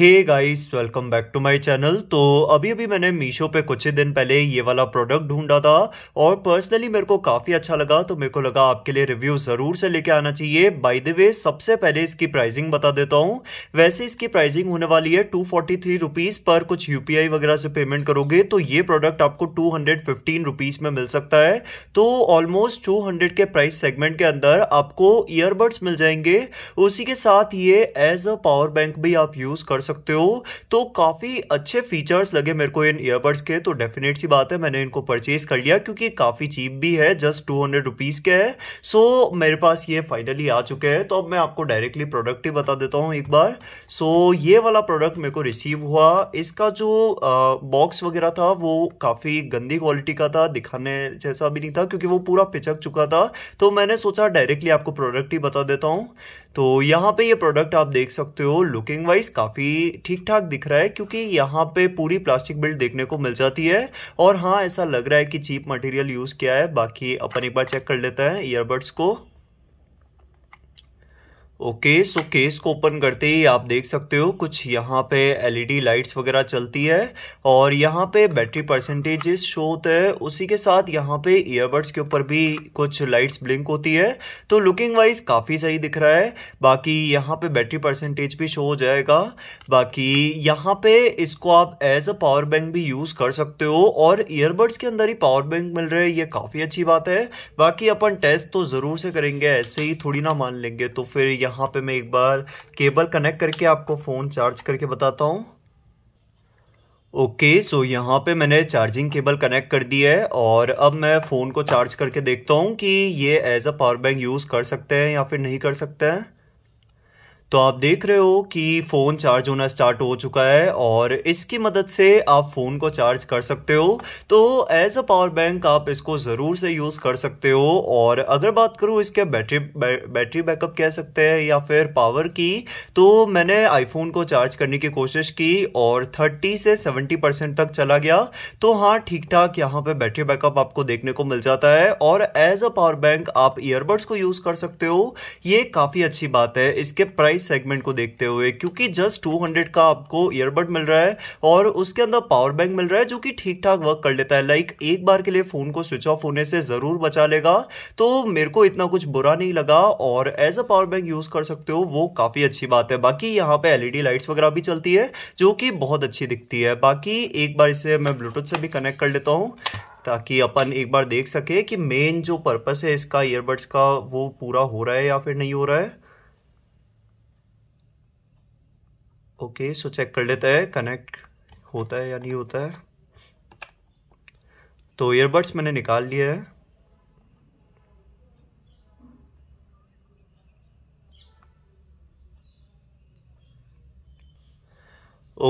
hey guys welcome back to my channel तो अभी अभी मैंने मीशो पे कुछ ही दिन पहले ये वाला प्रोडक्ट ढूंढा था और पर्सनली मेरे को काफ़ी अच्छा लगा तो मेरे को लगा आपके लिए रिव्यू ज़रूर से लेके आना चाहिए बाय द वे सबसे पहले इसकी प्राइसिंग बता देता हूँ वैसे इसकी प्राइसिंग होने वाली है टू फोर्टी पर कुछ यू वगैरह से पेमेंट करोगे तो ये प्रोडक्ट आपको टू हंड्रेड में मिल सकता है तो ऑलमोस्ट टू के प्राइस सेगमेंट के अंदर आपको ईयरबड्स मिल जाएंगे उसी के साथ ये एज अ पावर बैंक भी आप यूज़ कर सकते सकते हो तो काफ़ी अच्छे फीचर्स लगे मेरे को इन ईयरबड्स के तो डेफिनेट सी बात है मैंने इनको परचेज कर लिया क्योंकि काफ़ी चीप भी है जस्ट टू हंड्रेड रुपीज़ के है सो मेरे पास ये फाइनली आ चुके हैं तो अब मैं आपको डायरेक्टली प्रोडक्ट ही बता देता हूँ एक बार सो ये वाला प्रोडक्ट मेरे को रिसीव हुआ इसका जो बॉक्स वगैरह था वो काफ़ी गंदी क्वालिटी का था दिखाने जैसा भी नहीं था क्योंकि वो पूरा पिचक चुका था तो मैंने सोचा डायरेक्टली आपको प्रोडक्ट ही बता देता हूँ तो यहाँ पे ये प्रोडक्ट आप देख सकते हो लुकिंग वाइज काफ़ी ठीक ठाक दिख रहा है क्योंकि यहाँ पे पूरी प्लास्टिक बिल्ड देखने को मिल जाती है और हाँ ऐसा लग रहा है कि चीप मटेरियल यूज़ किया है बाकी अपन एक बार चेक कर लेते हैं ईयरबड्स को ओके सो केस को ओपन करते ही आप देख सकते हो कुछ यहाँ पे एलईडी लाइट्स वगैरह चलती है और यहाँ पे बैटरी परसेंटेजेस शो होते हैं उसी के साथ यहाँ पे ईयरबड्स के ऊपर भी कुछ लाइट्स ब्लिंक होती है तो लुकिंग वाइज काफ़ी सही दिख रहा है बाकी यहाँ पे बैटरी परसेंटेज भी शो हो जाएगा बाकी यहाँ पे इसको आप एज अ पावर बैंक भी यूज़ कर सकते हो और ईयरबड्स के अंदर ही पावर बैंक मिल रहे हैं ये काफ़ी अच्छी बात है बाकी अपन टेस्ट तो ज़रूर से करेंगे ऐसे ही थोड़ी ना मान लेंगे तो फिर यहाँ यहाँ पे मैं एक बार केबल कनेक्ट करके आपको फ़ोन चार्ज करके बताता हूँ ओके सो यहाँ पे मैंने चार्जिंग केबल कनेक्ट कर दी है और अब मैं फ़ोन को चार्ज करके देखता हूँ कि ये as a power bank use कर सकते हैं या फिर नहीं कर सकते हैं तो आप देख रहे हो कि फ़ोन चार्ज होना स्टार्ट हो चुका है और इसकी मदद से आप फ़ोन को चार्ज कर सकते हो तो एज अ पावर बैंक आप इसको ज़रूर से यूज़ कर सकते हो और अगर बात करूँ इसके बैटरी बै, बैटरी बैकअप कह सकते हैं या फिर पावर की तो मैंने आईफोन को चार्ज करने की कोशिश की और थर्टी से सेवेंटी परसेंट तक चला गया तो हाँ ठीक ठाक यहाँ पर बैटरी बैकअप आपको देखने को मिल जाता है और एज अ पावर बैंक आप ईयरबड्स को यूज़ कर सकते हो ये काफ़ी अच्छी बात है इसके प्राइस प्राइस सेगमेंट को देखते हुए क्योंकि जस्ट 200 का आपको ईयरबड मिल रहा है और उसके अंदर पावर बैंक मिल रहा है जो कि ठीक ठाक वर्क कर लेता है लाइक एक बार के लिए फ़ोन को स्विच ऑफ होने से ज़रूर बचा लेगा तो मेरे को इतना कुछ बुरा नहीं लगा और as a power bank use कर सकते हो वो काफ़ी अच्छी बात है बाकी यहाँ पे एलईडी लाइट्स e वगैरह भी चलती है जो कि बहुत अच्छी दिखती है बाकी एक बार इसे मैं ब्लूटूथ से भी कनेक्ट कर लेता हूँ ताकि अपन एक बार देख सके कि मेन जो पर्पस है इसका ईयरबड्स का वो पूरा हो रहा है या फिर नहीं हो रहा है ओके सो चेक कर लेता है कनेक्ट होता है या नहीं होता है तो ईयरबड्स मैंने निकाल लिए हैं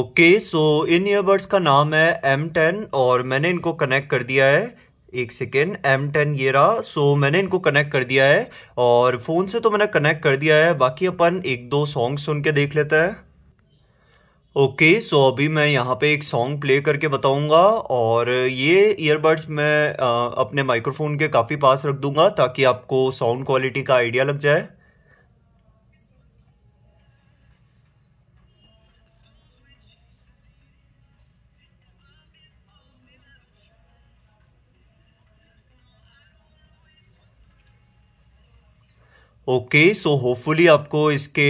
ओके सो इन ईयरबड्स का नाम है एम टेन और मैंने इनको कनेक्ट कर दिया है एक सेकेंड एम टेन ये रहा सो मैंने इनको कनेक्ट कर दिया है और फ़ोन से तो मैंने कनेक्ट कर दिया है बाकी अपन एक दो सॉन्ग सुन के देख लेते हैं ओके okay, सो so अभी मैं यहाँ पे एक सॉन्ग प्ले करके बताऊंगा और ये ईयरबड्स मैं अपने माइक्रोफोन के काफ़ी पास रख दूंगा ताकि आपको साउंड क्वालिटी का आइडिया लग जाए ओके सो होपफुली आपको इसके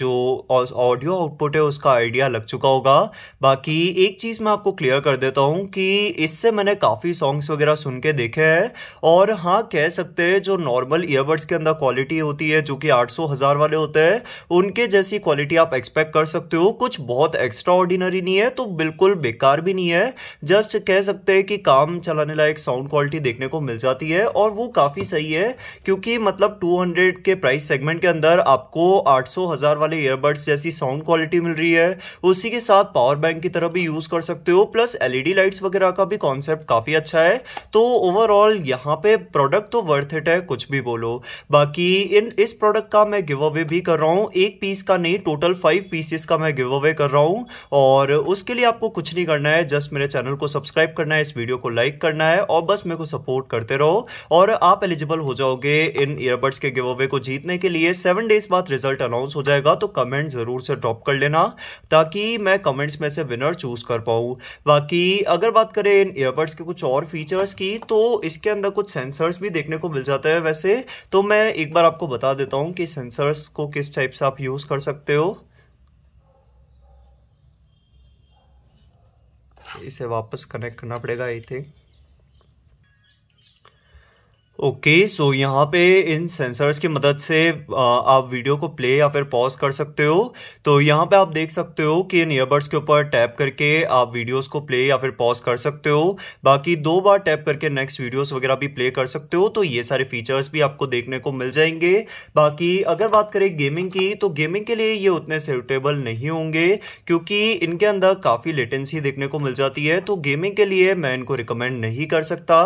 जो ऑडियो आउटपुट है उसका आइडिया लग चुका होगा बाकी एक चीज़ मैं आपको क्लियर कर देता हूँ कि इससे मैंने काफ़ी सॉन्ग्स वगैरह सुन के देखे हैं और हाँ कह सकते हैं जो नॉर्मल ईयरबड्स के अंदर क्वालिटी होती है जो कि आठ सौ हज़ार वाले होते हैं उनके जैसी क्वालिटी आप एक्सपेक्ट कर सकते हो कुछ बहुत एक्स्ट्रा ऑर्डिनरी नहीं है तो बिल्कुल बेकार भी नहीं है जस्ट कह सकते हैं कि काम चलाने लायक साउंड क्वालिटी देखने को मिल जाती है और वो काफ़ी सही है क्योंकि मतलब टू हंड्रेड के प्राइस सेगमेंट के अंदर आपको आठ सौ हजार वाले ईयरबड्स जैसी साउंड क्वालिटी मिल रही है उसी के साथ पावर बैंक की तरह भी यूज कर सकते हो प्लस एलईडी लाइट्स वगैरह का भी कॉन्सेप्ट काफी अच्छा है तो ओवरऑल यहाँ पे प्रोडक्ट तो वर्थ इट है कुछ भी बोलो बाकी इन इस प्रोडक्ट का मैं गिव अवे भी कर रहा हूँ एक पीस का नहीं टोटल फाइव पीसेस का मैं गिव अवे कर रहा हूँ और उसके लिए आपको कुछ नहीं करना है जस्ट मेरे चैनल को सब्सक्राइब करना है इस वीडियो को लाइक करना है और बस मेरे को सपोर्ट करते रहो और आप एलिजिबल हो जाओगे इन ईयरबड्स के गिव अवे को को जीतने के लिए सेवन डेज बाद रिजल्ट अनाउंस हो जाएगा तो कमेंट ज़रूर से ड्रॉप कर लेना ताकि मैं कमेंट्स में से विनर चूज़ कर पाऊँ बाकी अगर बात करें इन ईयरबड्स के कुछ और फीचर्स की तो इसके अंदर कुछ सेंसर्स भी देखने को मिल जाते हैं वैसे तो मैं एक बार आपको बता देता हूँ कि सेंसर्स को किस टाइप से आप यूज़ कर सकते हो इसे वापस कनेक्ट करना पड़ेगा आई थिंक ओके सो यहाँ पे इन सेंसर्स की मदद से आप वीडियो को प्ले या फिर पॉज कर सकते हो तो यहाँ पे आप देख सकते हो कि इन ईयरबड्स के ऊपर टैप करके आप वीडियोस को प्ले या फिर पॉज कर सकते हो बाकी दो बार टैप करके नेक्स्ट वीडियोस वगैरह भी प्ले कर सकते हो तो ये सारे फीचर्स भी आपको देखने को मिल जाएंगे बाकी अगर बात करें गेमिंग की तो गेमिंग के लिए ये उतने सूटेबल नहीं होंगे क्योंकि इनके अंदर काफ़ी लेटेंसी देखने को मिल जाती है तो गेमिंग के लिए मैं इनको रिकमेंड नहीं कर सकता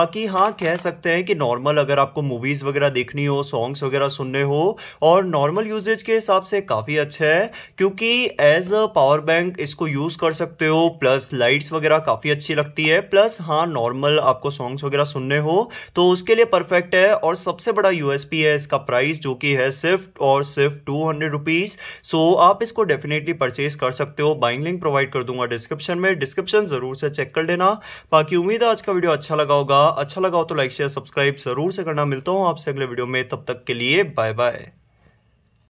बाकी हाँ कह सकते हैं कि नॉर्मल अगर आपको मूवीज़ वगैरह देखनी हो सॉन्ग्स वगैरह सुनने हो और नॉर्मल यूजेज के हिसाब से काफ़ी अच्छा है क्योंकि एज अ पावर बैंक इसको यूज़ कर सकते हो प्लस लाइट्स वगैरह काफ़ी अच्छी लगती है प्लस हाँ नॉर्मल आपको सॉन्ग्स वगैरह सुनने हो तो उसके लिए परफेक्ट है और सबसे बड़ा यूएसपी है इसका प्राइस जो कि है सिर्फ और सिर्फ टू हंड्रेड रुपीज़ सो आप इसको डेफिनेटली परचेज कर सकते हो बाइंग लिंक प्रोवाइड कर दूंगा डिस्क्रिप्शन में डिस्क्रिप्शन ज़रूर से चेक कर लेना बाकी उम्मीद है आज का वीडियो अच्छा लगा होगा अच्छा लगा हो तो लाइक शेयर सब्सक्राइब सब्सक्राइब ज़रूर से करना मिलता हूँ आपसे अगले वीडियो में तब तक के लिए बाय बाय